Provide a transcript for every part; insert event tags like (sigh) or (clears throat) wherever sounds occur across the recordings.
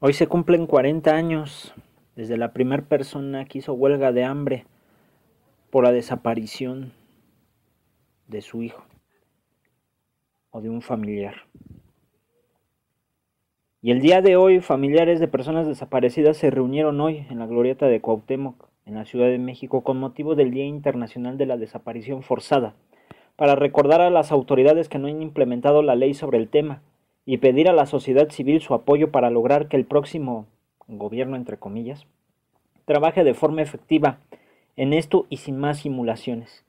Hoy se cumplen 40 años desde la primera persona que hizo huelga de hambre por la desaparición de su hijo o de un familiar. Y el día de hoy, familiares de personas desaparecidas se reunieron hoy en la glorieta de Cuauhtémoc, en la Ciudad de México, con motivo del Día Internacional de la Desaparición Forzada, para recordar a las autoridades que no han implementado la ley sobre el tema y pedir a la sociedad civil su apoyo para lograr que el próximo gobierno, entre comillas, trabaje de forma efectiva en esto y sin más simulaciones.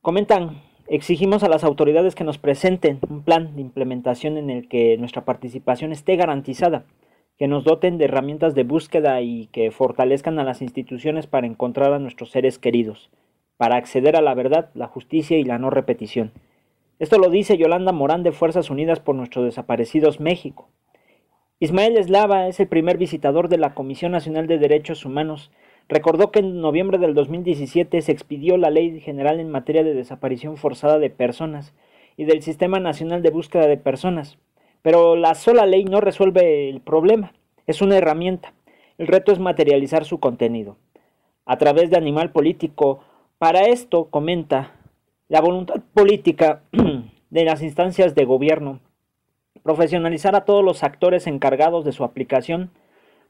Comentan, exigimos a las autoridades que nos presenten un plan de implementación en el que nuestra participación esté garantizada, que nos doten de herramientas de búsqueda y que fortalezcan a las instituciones para encontrar a nuestros seres queridos, para acceder a la verdad, la justicia y la no repetición. Esto lo dice Yolanda Morán de Fuerzas Unidas por Nuestros Desaparecidos México. Ismael Eslava es el primer visitador de la Comisión Nacional de Derechos Humanos. Recordó que en noviembre del 2017 se expidió la Ley General en materia de desaparición forzada de personas y del Sistema Nacional de Búsqueda de Personas. Pero la sola ley no resuelve el problema, es una herramienta. El reto es materializar su contenido. A través de Animal Político, para esto, comenta, la voluntad política (clears throat) de las instancias de gobierno, profesionalizar a todos los actores encargados de su aplicación,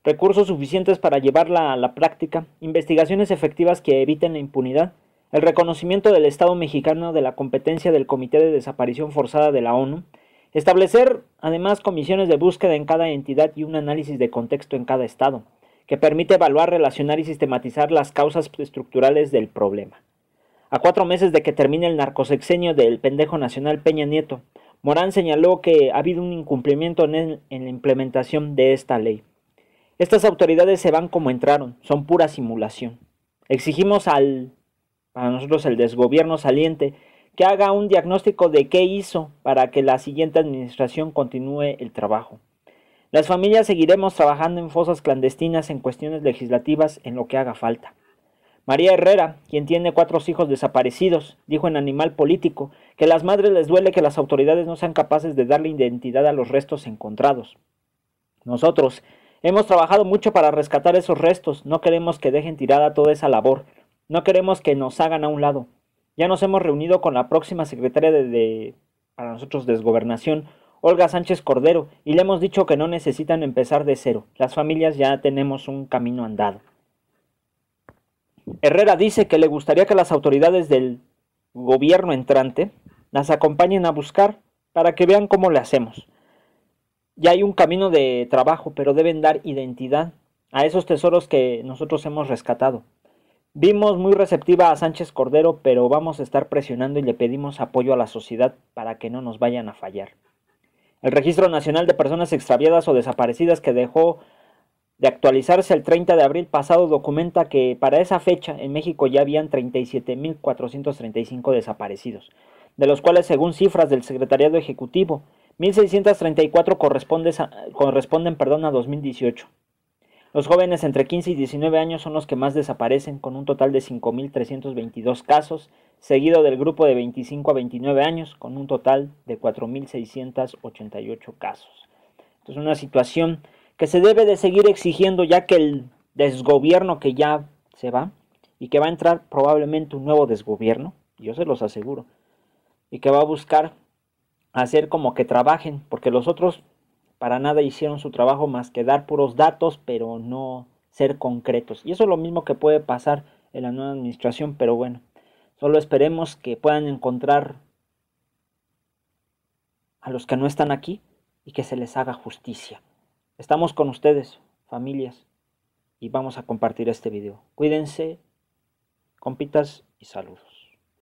recursos suficientes para llevarla a la práctica, investigaciones efectivas que eviten la impunidad, el reconocimiento del Estado mexicano de la competencia del Comité de Desaparición Forzada de la ONU, establecer además comisiones de búsqueda en cada entidad y un análisis de contexto en cada Estado, que permite evaluar, relacionar y sistematizar las causas estructurales del problema. A cuatro meses de que termine el narcosexenio del pendejo nacional Peña Nieto, Morán señaló que ha habido un incumplimiento en, en, la implementación de esta ley. Estas autoridades se van como entraron, son pura simulación. Exigimos al, para nosotros el desgobierno saliente, que haga un diagnóstico de qué hizo para que la siguiente administración continúe el trabajo. Las familias seguiremos trabajando en fosas clandestinas en cuestiones legislativas en lo que haga falta. María Herrera, quien tiene cuatro hijos desaparecidos, dijo en Animal Político que a las madres les duele que las autoridades no sean capaces de darle identidad a los restos encontrados. Nosotros hemos trabajado mucho para rescatar esos restos, no queremos que dejen tirada toda esa labor, no queremos que nos hagan a un lado. Ya nos hemos reunido con la próxima secretaria de, para nosotros desgobernación, Olga Sánchez Cordero, y le hemos dicho que no necesitan empezar de cero, las familias ya tenemos un camino andado. Herrera dice que le gustaría que las autoridades del gobierno entrante las acompañen a buscar para que vean cómo le hacemos. Ya hay un camino de trabajo, pero deben dar identidad a esos tesoros que nosotros hemos rescatado. Vimos muy receptiva a Sánchez Cordero, pero vamos a estar presionando y le pedimos apoyo a la sociedad para que no nos vayan a fallar. El Registro Nacional de Personas Extraviadas o Desaparecidas que dejó de actualizarse el 30 de abril pasado documenta que para esa fecha en México ya habían 37.435 desaparecidos, de los cuales según cifras del Secretariado Ejecutivo, 1.634 corresponden, perdón, a 2018. Los jóvenes entre 15 y 19 años son los que más desaparecen, con un total de 5.322 casos, seguido del grupo de 25 a 29 años, con un total de 4.688 casos. Entonces, una situación que se debe de seguir exigiendo ya que el desgobierno que ya se va y que va a entrar probablemente un nuevo desgobierno, yo se los aseguro, y que va a buscar hacer como que trabajen, porque los otros para nada hicieron su trabajo más que dar puros datos, pero no ser concretos. Y eso es lo mismo que puede pasar en la nueva administración, pero bueno, solo esperemos que puedan encontrar a los que no están aquí y que se les haga justicia. Estamos con ustedes, familias, y vamos a compartir este video. Cuídense, compitas y saludos.